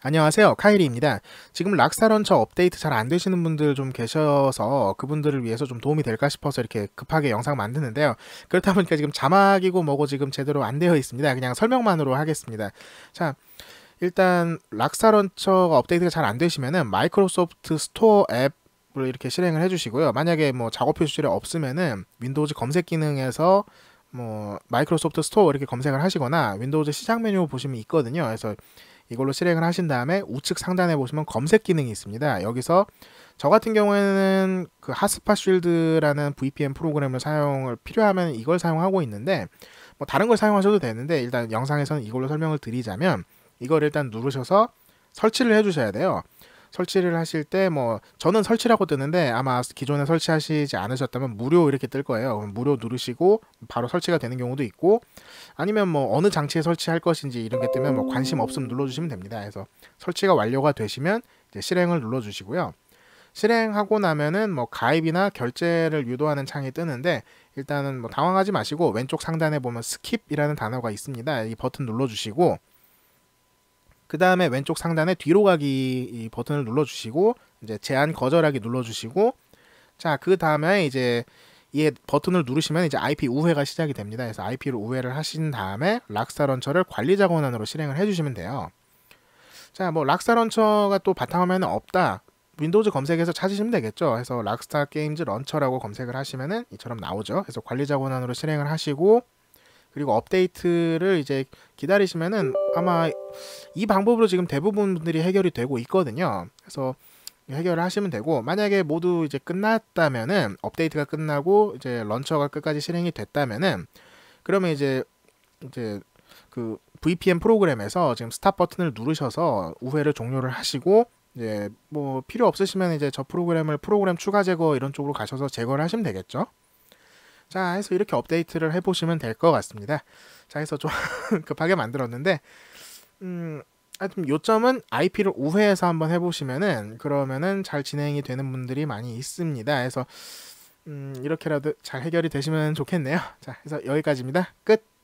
안녕하세요 카이리입니다 지금 락사런처 업데이트 잘 안되시는 분들 좀 계셔서 그분들을 위해서 좀 도움이 될까 싶어서 이렇게 급하게 영상 만드는데요 그렇다 보니까 지금 자막이고 뭐고 지금 제대로 안 되어 있습니다 그냥 설명만으로 하겠습니다 자 일단 락사런처가 업데이트가 잘 안되시면은 마이크로소프트 스토어 앱 이렇게 실행을 해주시고요. 만약에 뭐 작업 표시줄에 없으면은 윈도우즈 검색 기능에서 뭐 마이크로소프트 스토어 이렇게 검색을 하시거나 윈도우즈 시작 메뉴 보시면 있거든요. 그래서 이걸로 실행을 하신 다음에 우측 상단에 보시면 검색 기능이 있습니다. 여기서 저 같은 경우에는 그 핫스팟 쉴드라는 VPN 프로그램을 사용을 필요하면 이걸 사용하고 있는데 뭐 다른 걸 사용하셔도 되는데 일단 영상에서는 이걸로 설명을 드리자면 이걸 일단 누르셔서 설치를 해주셔야 돼요. 설치를 하실 때 뭐 저는 설치라고 뜨는데 아마 기존에 설치하시지 않으셨다면 무료 이렇게 뜰 거예요. 무료 누르시고 바로 설치가 되는 경우도 있고 아니면 뭐 어느 장치에 설치할 것인지 이런 게 뜨면 뭐 관심 없으면 눌러주시면 됩니다. 그래서 설치가 완료가 되시면 이제 실행을 눌러주시고요. 실행하고 나면은 뭐 가입이나 결제를 유도하는 창이 뜨는데 일단은 뭐 당황하지 마시고 왼쪽 상단에 보면 스킵이라는 단어가 있습니다. 이 버튼 눌러주시고 그 다음에 왼쪽 상단에 뒤로 가기 버튼을 눌러주시고 이제 제한 거절하기 눌러주시고 자 그 다음에 이제 이 버튼을 누르시면 이제 IP 우회가 시작이 됩니다. 그래서 IP를 우회를 하신 다음에 락사 런처를 관리자 권한으로 실행을 해주시면 돼요. 자, 뭐 락사 런처가 또 바탕화면에 없다. 윈도우즈 검색해서 찾으시면 되겠죠. 그래서 락스타 게임즈 런처라고 검색을 하시면은 이처럼 나오죠. 그래서 관리자 권한으로 실행을 하시고 그리고 업데이트를 이제 기다리시면은 아마 이 방법으로 지금 대부분 분들이 해결이 되고 있거든요. 그래서 해결을 하시면 되고 만약에 모두 이제 끝났다면은 업데이트가 끝나고 이제 런처가 끝까지 실행이 됐다면은 그러면 이제 이제 그 VPN 프로그램에서 지금 스탑 버튼을 누르셔서 우회를 종료를 하시고 이제 뭐 필요 없으시면 이제 저 프로그램을 프로그램 추가 제거 이런 쪽으로 가셔서 제거를 하시면 되겠죠. 자, 해서 이렇게 업데이트를 해보시면 될 것 같습니다. 자, 해서 좀 급하게 만들었는데, 음, 하여튼 요점은 IP를 우회해서 한번 해보시면은, 그러면은 잘 진행이 되는 분들이 많이 있습니다. 해서 음, 이렇게라도 잘 해결이 되시면 좋겠네요. 자, 해서 여기까지입니다. 끝!